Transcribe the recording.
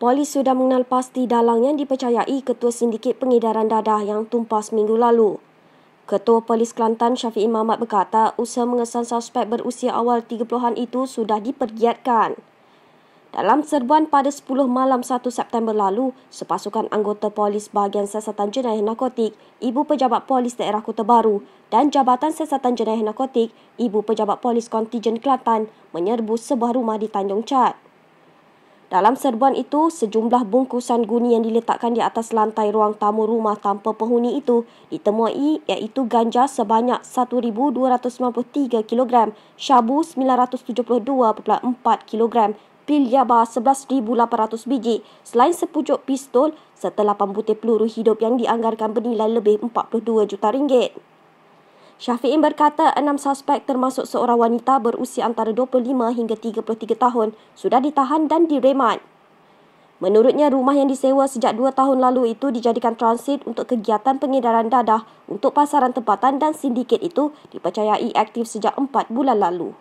Polis sudah mengenal pasti dalang yang dipercayai Ketua Sindiket Pengedaran Dadah yang tumpas minggu lalu. Ketua Polis Kelantan Syafiq Imamat berkata usaha mengesan suspek berusia awal 30-an itu sudah dipergiatkan. Dalam serbuan pada 10 malam 1 September lalu, sepasukan anggota polis bahagian siasatan jenayah narkotik, Ibu Pejabat Polis Daerah Kota Baru dan Jabatan Siasatan Jenayah Narkotik, Ibu Pejabat Polis Kontijen Kelantan menyerbu sebuah rumah di Tanjung Cat. Dalam serbuan itu, sejumlah bungkusan guni yang diletakkan di atas lantai ruang tamu rumah tanpa penghuni itu ditemui iaitu ganja sebanyak 1,293 kg, syabu 972.4 kg, pil yaba 11,800 biji, selain sepucuk pistol serta 8 butir peluru hidup yang dianggarkan bernilai lebih 42 juta ringgit. Syafiin berkata enam suspek termasuk seorang wanita berusia antara 25 hingga 33 tahun sudah ditahan dan direman. Menurutnya, rumah yang disewa sejak dua tahun lalu itu dijadikan transit untuk kegiatan pengedaran dadah untuk pasaran tempatan dan sindiket itu dipercayai aktif sejak empat bulan lalu.